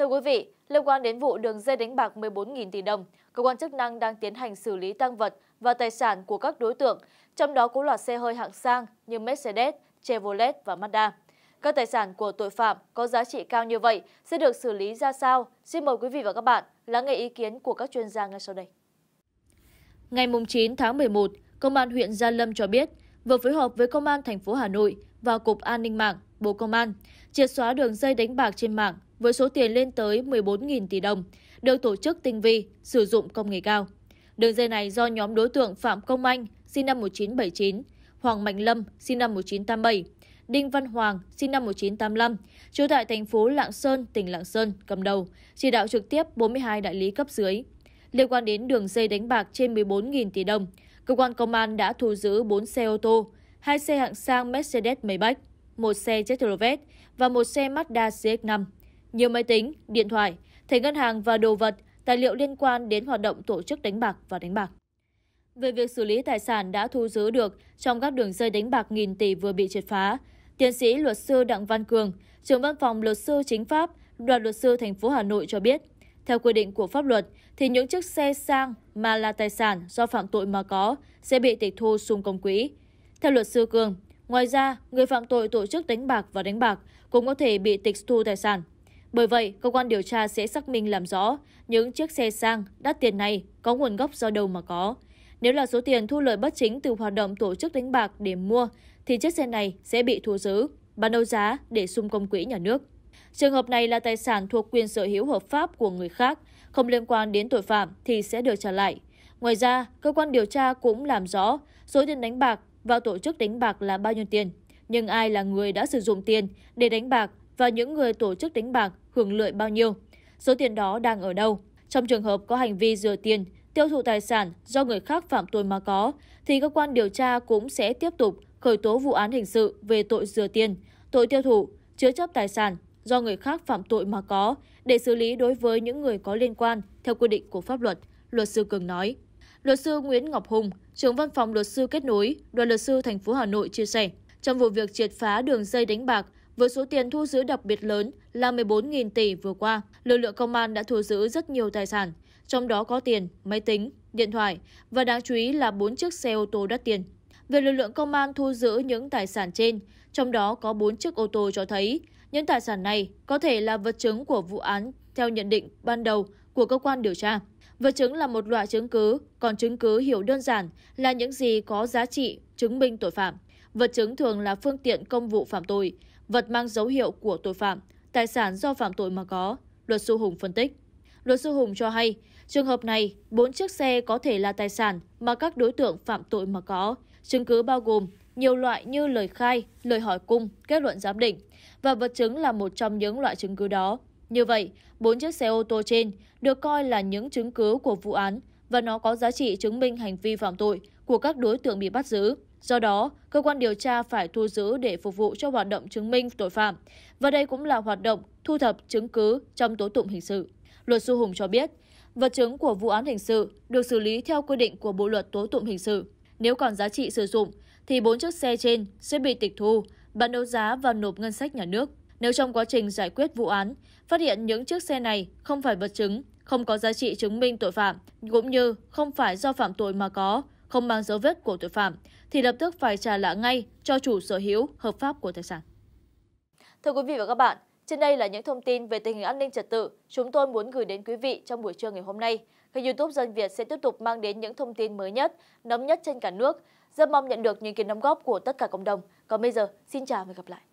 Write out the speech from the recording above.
Thưa quý vị, liên quan đến vụ đường dây đánh bạc 14.000 tỷ đồng, cơ quan chức năng đang tiến hành xử lý tăng vật và tài sản của các đối tượng, trong đó có loạt xe hơi hạng sang như Mercedes, Chevrolet và Mazda. Các tài sản của tội phạm có giá trị cao như vậy sẽ được xử lý ra sao? Xin mời quý vị và các bạn lắng nghe ý kiến của các chuyên gia ngay sau đây. Ngày 9 tháng 11, Công an huyện Gia Lâm cho biết vừa phối hợp với Công an thành phố Hà Nội và Cục An ninh mạng, Bộ Công an triệt xóa đường dây đánh bạc trên mạng với số tiền lên tới 14.000 tỷ đồng, được tổ chức tinh vi, sử dụng công nghệ cao. Đường dây này do nhóm đối tượng Phạm Công Anh, sinh năm 1979, Hoàng Mạnh Lâm, sinh năm 1987, Đinh Văn Hoàng, sinh năm 1985, trú tại thành phố Lạng Sơn, tỉnh Lạng Sơn, cầm đầu, chỉ đạo trực tiếp 42 đại lý cấp dưới. Liên quan đến đường dây đánh bạc trên 14.000 tỷ đồng, cơ quan công an đã thu giữ 4 xe ô tô, 2 xe hạng sang Mercedes Maybach, một xe Chevrolet và một xe Mazda CX-5 nhiều máy tính điện thoại thẻ ngân hàng và đồ vật tài liệu liên quan đến hoạt động tổ chức đánh bạc và đánh bạc về việc xử lý tài sản đã thu giữ được trong các đường dây đánh bạc nghìn tỷ vừa bị triệt phá. Tiến sĩ luật sư Đặng Văn Cường, trưởng văn phòng luật sư chính pháp, đoàn luật sư thành phố Hà Nội cho biết, theo quy định của pháp luật thì những chiếc xe sang mà là tài sản do phạm tội mà có sẽ bị tịch thu xung công quỹ. Theo luật sư Cường, ngoài ra, người phạm tội tổ chức đánh bạc và đánh bạc cũng có thể bị tịch thu tài sản. Bởi vậy, cơ quan điều tra sẽ xác minh làm rõ những chiếc xe sang đắt tiền này có nguồn gốc do đâu mà có. Nếu là số tiền thu lợi bất chính từ hoạt động tổ chức đánh bạc để mua, thì chiếc xe này sẽ bị thu giữ, bán đấu giá để xung công quỹ nhà nước. Trường hợp này là tài sản thuộc quyền sở hữu hợp pháp của người khác, không liên quan đến tội phạm thì sẽ được trả lại. Ngoài ra, cơ quan điều tra cũng làm rõ số tiền đánh bạc và tổ chức đánh bạc là bao nhiêu tiền, nhưng ai là người đã sử dụng tiền để đánh bạc và những người tổ chức đánh bạc hưởng lợi bao nhiêu, số tiền đó đang ở đâu. Trong trường hợp có hành vi rửa tiền, tiêu thụ tài sản do người khác phạm tội mà có, thì cơ quan điều tra cũng sẽ tiếp tục khởi tố vụ án hình sự về tội rửa tiền, tội tiêu thụ, chứa chấp tài sản do người khác phạm tội mà có để xử lý đối với những người có liên quan theo quy định của pháp luật, luật sư Cường nói. Luật sư Nguyễn Ngọc Hùng, trưởng văn phòng luật sư kết nối, đoàn luật sư thành phố Hà Nội chia sẻ, trong vụ việc triệt phá đường dây đánh bạc với số tiền thu giữ đặc biệt lớn là 14 mươi tỷ vừa qua lực lượng công an đã thu giữ rất nhiều tài sản trong đó có tiền máy tính điện thoại và đáng chú ý là bốn chiếc xe ô tô đắt tiền về lực lượng công an thu giữ những tài sản trên trong đó có bốn chiếc ô tô cho thấy những tài sản này có thể là vật chứng của vụ án theo nhận định ban đầu của cơ quan điều tra. Vật chứng là một loại chứng cứ, còn chứng cứ hiểu đơn giản là những gì có giá trị chứng minh tội phạm vật chứng thường là phương tiện công vụ phạm tội vật mang dấu hiệu của tội phạm tài sản do phạm tội mà có luật sư hùng phân tích luật sư hùng cho hay trường hợp này bốn chiếc xe có thể là tài sản mà các đối tượng phạm tội mà có chứng cứ bao gồm nhiều loại như lời khai lời hỏi cung kết luận giám định và vật chứng là một trong những loại chứng cứ đó như vậy, bốn chiếc xe ô tô trên được coi là những chứng cứ của vụ án và nó có giá trị chứng minh hành vi phạm tội của các đối tượng bị bắt giữ do đó cơ quan điều tra phải thu giữ để phục vụ cho hoạt động chứng minh tội phạm và đây cũng là hoạt động thu thập chứng cứ trong tố tụng hình sự luật sư hùng cho biết vật chứng của vụ án hình sự được xử lý theo quy định của bộ luật tố tụng hình sự nếu còn giá trị sử dụng thì bốn chiếc xe trên sẽ bị tịch thu bán đấu giá và nộp ngân sách nhà nước nếu trong quá trình giải quyết vụ án phát hiện những chiếc xe này không phải vật chứng không có giá trị chứng minh tội phạm cũng như không phải do phạm tội mà có không mang dấu vết của tội phạm thì lập tức phải trả lại ngay cho chủ sở hữu hợp pháp của tài sản. Thưa quý vị và các bạn, trên đây là những thông tin về tình hình an ninh trật tự chúng tôi muốn gửi đến quý vị trong buổi trưa ngày hôm nay. Kênh YouTube Dân Việt sẽ tiếp tục mang đến những thông tin mới nhất, nóng nhất trên cả nước. Rất mong nhận được những kiến đóng góp của tất cả cộng đồng. Còn bây giờ, xin chào và gặp lại.